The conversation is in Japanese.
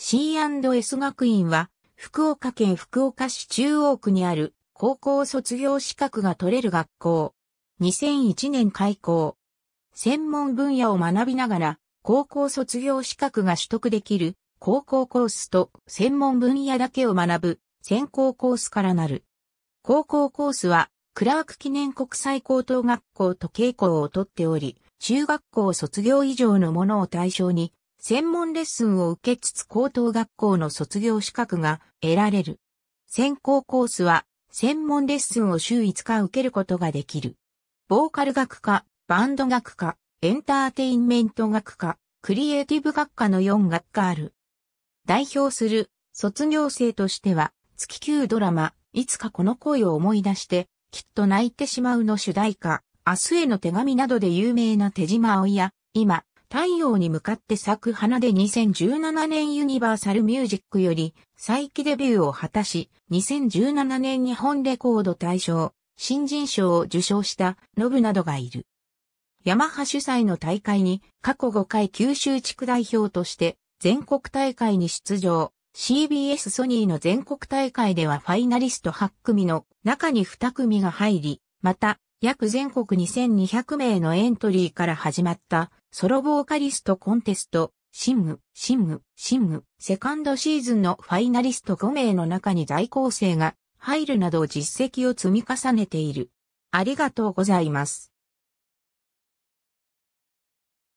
C&S 学院は、福岡県福岡市中央区にある高校卒業資格が取れる学校。2001年開校。専門分野を学びながら、高校卒業資格が取得できる高校コースと専門分野だけを学ぶ専攻コースからなる。高校コースは、クラーク記念国際高等学校と傾向をとっており、中学校卒業以上のものを対象に専門レッスンを受けつつ高等学校の卒業資格が得られる。専攻コースは専門レッスンを週5日受けることができる。ボーカル学科、バンド学科、エンターテインメント学科、クリエイティブ学科の4学科ある。代表する卒業生としては月級ドラマ、いつかこの恋を思い出して、きっと泣いてしまうの主題歌、明日への手紙などで有名な手島葵や、今、太陽に向かって咲く花で2017年ユニバーサルミュージックより再起デビューを果たし、2017年日本レコード大賞、新人賞を受賞したノブなどがいる。ヤマハ主催の大会に過去5回九州地区代表として全国大会に出場。CBS ソニーの全国大会ではファイナリスト8組の中に2組が入り、また約全国2200名のエントリーから始まったソロボーカリストコンテスト、シング、シング、シング、セカンドシーズンのファイナリスト5名の中に在校生が入るなど実績を積み重ねている。ありがとうございます。